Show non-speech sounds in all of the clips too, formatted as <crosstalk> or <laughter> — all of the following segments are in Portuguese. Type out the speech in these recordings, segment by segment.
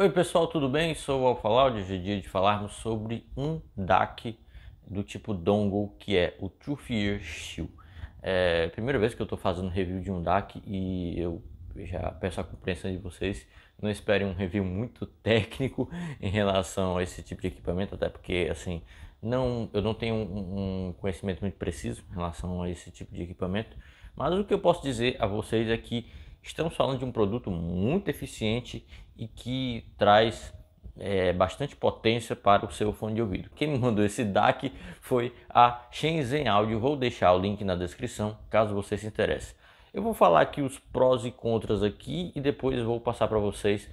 Oi pessoal, tudo bem? Sou o Alfalaud. Hoje é dia de falarmos sobre um DAC do tipo dongle que é o TrueFear Shield. É primeira vez que eu estou fazendo review de um DAC e eu já peço a compreensão de vocês. Não esperem um review muito <laughs> técnico em relação a esse tipo de equipamento, até porque assim não, eu não tenho um, um conhecimento muito preciso em relação a esse tipo de equipamento. Mas o que eu posso dizer a vocês é que Estamos falando de um produto muito eficiente e que traz é, bastante potência para o seu fone de ouvido. Quem me mandou esse DAC foi a Shenzhen Audio. Vou deixar o link na descrição caso você se interesse. Eu vou falar aqui os prós e contras aqui e depois vou passar para vocês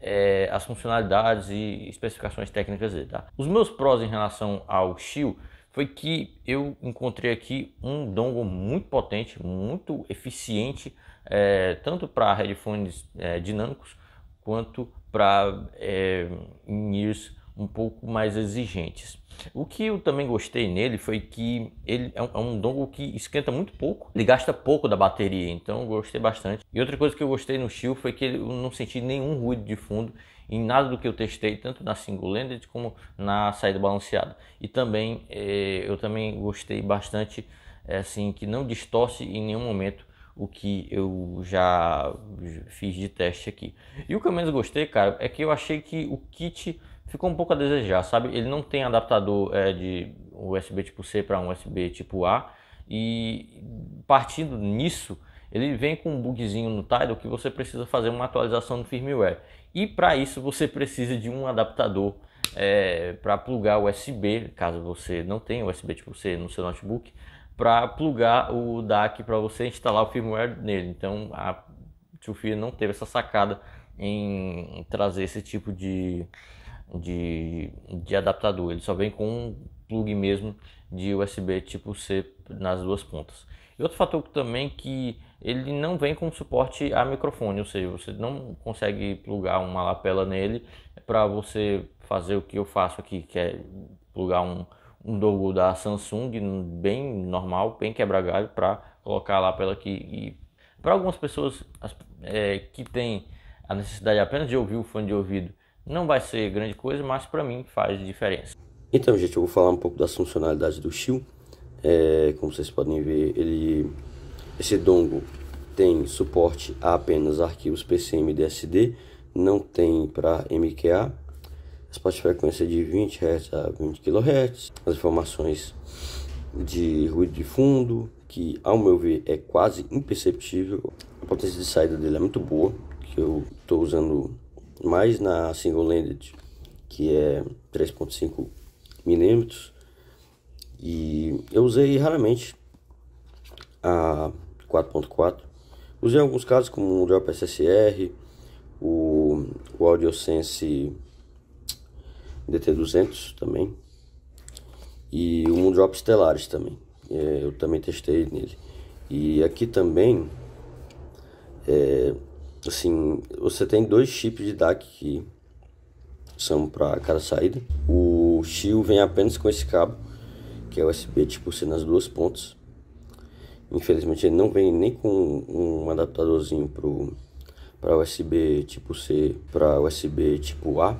é, as funcionalidades e especificações técnicas dele. Tá? Os meus prós em relação ao Shield foi que eu encontrei aqui um dongle muito potente, muito eficiente é, tanto para headphones é, dinâmicos quanto para é, ears um pouco mais exigentes. O que eu também gostei nele foi que ele é um, é um dongle que esquenta muito pouco, ele gasta pouco da bateria, então eu gostei bastante. E outra coisa que eu gostei no Shield foi que eu não senti nenhum ruído de fundo em nada do que eu testei, tanto na single ended como na saída balanceada. E também é, eu também gostei bastante é, assim que não distorce em nenhum momento o que eu já fiz de teste aqui. E o que eu menos gostei, cara, é que eu achei que o kit ficou um pouco a desejar, sabe? Ele não tem adaptador é, de USB tipo C para um USB tipo A e partindo nisso, ele vem com um bugzinho no Tidal que você precisa fazer uma atualização do firmware. E para isso você precisa de um adaptador é, para plugar USB, caso você não tenha USB tipo C no seu notebook, para plugar o DAC para você instalar o firmware nele. Então a Tufia não teve essa sacada em trazer esse tipo de, de, de adaptador. Ele só vem com um plug mesmo de USB tipo C nas duas pontas. E outro fator também que ele não vem com suporte a microfone, ou seja, você não consegue plugar uma lapela nele para você fazer o que eu faço aqui, que é plugar um, um do, da Samsung, bem normal, bem quebra-galho, para colocar lá pela que. para algumas pessoas as, é, que têm a necessidade apenas de ouvir o fone de ouvido, não vai ser grande coisa, mas para mim faz diferença. Então, gente, eu vou falar um pouco das funcionalidades do Shield. É, como vocês podem ver, ele, esse dongle tem suporte a apenas arquivos PCM e DSD, não tem para MQA, as frequência de 20 Hz a 20 kHz, as informações de ruído de fundo, que ao meu ver é quase imperceptível. A potência de saída dele é muito boa, que eu estou usando mais na single landed, que é 3.5 mm, e eu usei raramente a 4.4. Usei em alguns casos como o Drop SSR, o, o AudioSense DT200 também. E um Drop Stellaris também. É, eu também testei nele. E aqui também, é, assim, você tem dois chips de DAC que são para cada saída. O Shield vem apenas com esse cabo, que é USB tipo C nas duas pontas. Infelizmente ele não vem nem com um adaptadorzinho para USB tipo C para USB tipo A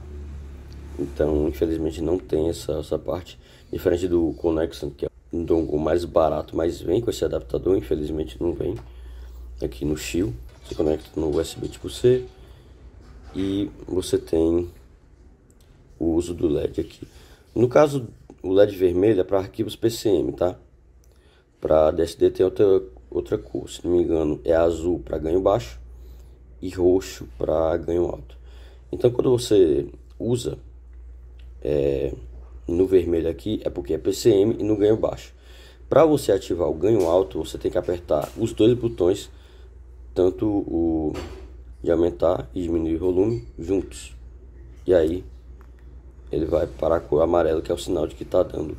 então, infelizmente, não tem essa, essa parte. Diferente do Conexon, que é um dongle mais barato, mas vem com esse adaptador. Infelizmente, não vem aqui no Shield. Você conecta no USB tipo C e você tem o uso do LED aqui. No caso, o LED vermelho é para arquivos PCM, tá? Para DSD tem outra, outra cor, se não me engano, é azul para ganho baixo e roxo para ganho alto. Então, quando você usa é, no vermelho aqui é porque é PCM e no ganho baixo. Para você ativar o ganho alto, você tem que apertar os dois botões, tanto o de aumentar e diminuir o volume juntos. E aí ele vai para a cor amarela, que é o sinal de que está dando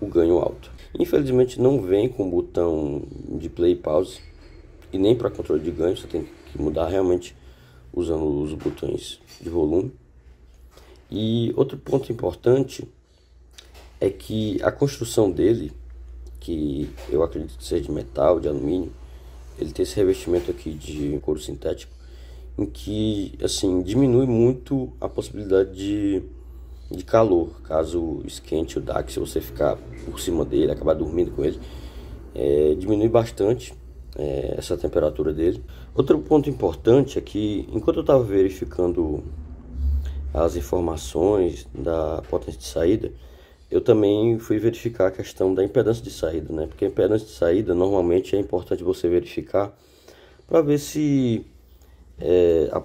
o ganho alto. Infelizmente não vem com botão de play e pause e nem para controle de ganho, você tem que mudar realmente usando os botões de volume. E outro ponto importante é que a construção dele, que eu acredito que seja de metal, de alumínio, ele tem esse revestimento aqui de couro sintético, em que assim diminui muito a possibilidade de, de calor, caso esquente o DAC, se você ficar por cima dele, acabar dormindo com ele, é, diminui bastante é, essa temperatura dele. Outro ponto importante é que enquanto eu estava verificando as informações da potência de saída, eu também fui verificar a questão da impedância de saída, né? Porque a impedância de saída normalmente é importante você verificar para ver se é, a,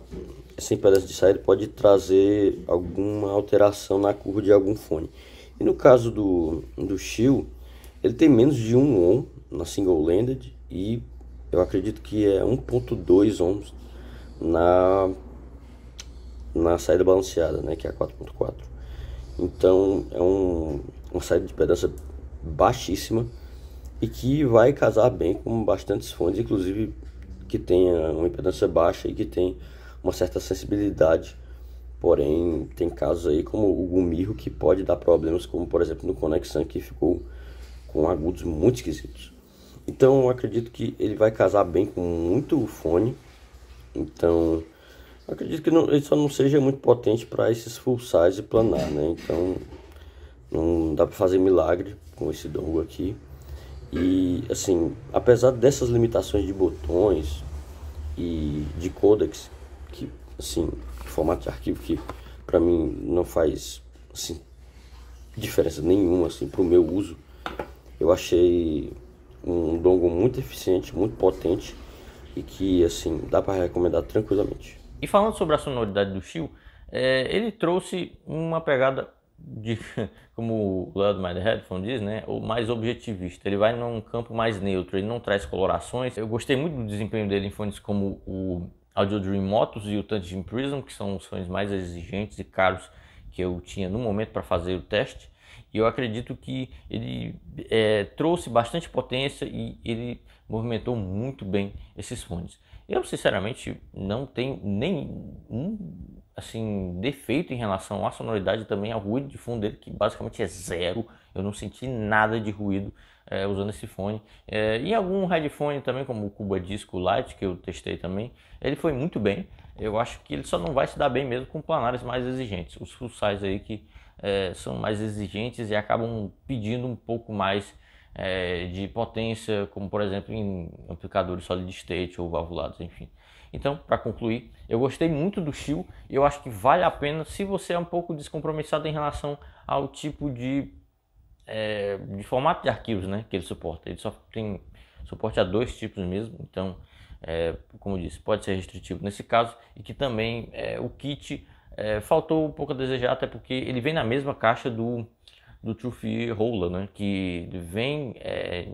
essa impedância de saída pode trazer alguma alteração na curva de algum fone. E no caso do, do Shield, ele tem menos de 1 ohm na single landed e eu acredito que é 1.2 ohms na na saída balanceada, né, que é a 4.4. Então é um, uma saída de impedância baixíssima e que vai casar bem com bastantes fones, inclusive que tenha uma impedância baixa e que tem uma certa sensibilidade. Porém, tem casos aí como o Gumirro que pode dar problemas, como por exemplo no Conexão que ficou com agudos muito esquisitos. Então, eu acredito que ele vai casar bem com muito fone. Então, acredito que não, ele só não seja muito potente para esses full size planar, né? Então não dá para fazer milagre com esse dongle aqui. E assim, apesar dessas limitações de botões e de codecs, que assim, formato de arquivo que para mim não faz assim diferença nenhuma assim para o meu uso, eu achei um dongle muito eficiente, muito potente e que assim dá para recomendar tranquilamente. E falando sobre a sonoridade do Shield, é, ele trouxe uma pegada de, <laughs> como o Loud My Headphone diz, né, ou mais objetivista. Ele vai num campo mais neutro, ele não traz colorações. Eu gostei muito do desempenho dele em fones como o Audio Dream e o Tantrum Prism, que são os fones mais exigentes e caros que eu tinha no momento para fazer o teste. E eu acredito que ele é, trouxe bastante potência e ele movimentou muito bem esses fones. Eu, sinceramente, não tenho nenhum assim, defeito em relação à sonoridade e também ao ruído de fundo dele, que basicamente é zero. Eu não senti nada de ruído é, usando esse fone. É, e algum headphone também, como o Cuba Disco Lite, que eu testei também, ele foi muito bem. Eu acho que ele só não vai se dar bem mesmo com planares mais exigentes. Os full size aí que é, são mais exigentes e acabam pedindo um pouco mais é, de potência, como por exemplo em amplificadores solid state ou valvulados, enfim. Então, para concluir, eu gostei muito do Shield e eu acho que vale a pena se você é um pouco descompromissado em relação ao tipo de, é, de formato de arquivos né, que ele suporta. Ele só tem suporte a dois tipos mesmo, então, é, como eu disse, pode ser restritivo nesse caso e que também é, o kit é, faltou um pouco a desejar, até porque ele vem na mesma caixa do, do Trophy rola né? que vem é,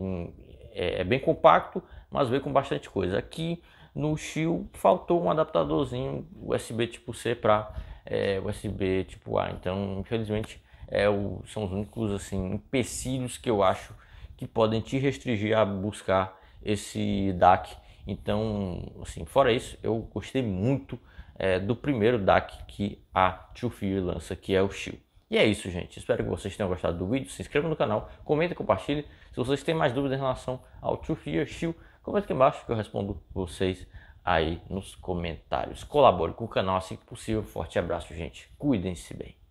é, é, bem compacto, mas vem com bastante coisa. Aqui no Shield faltou um adaptadorzinho USB tipo C para é, USB tipo A, então infelizmente é o, são os únicos assim empecilhos que eu acho que podem te restringir a buscar esse DAC. Então, assim, fora isso, eu gostei muito é, do primeiro DAC que a Two lança, que é o Shield. E é isso, gente. Espero que vocês tenham gostado do vídeo. Se inscreva no canal, comenta, compartilhe. Se vocês têm mais dúvidas em relação ao Two Fury Shield, comenta aqui embaixo que eu respondo vocês aí nos comentários. Colabore com o canal assim que possível. Forte abraço, gente. Cuidem-se bem.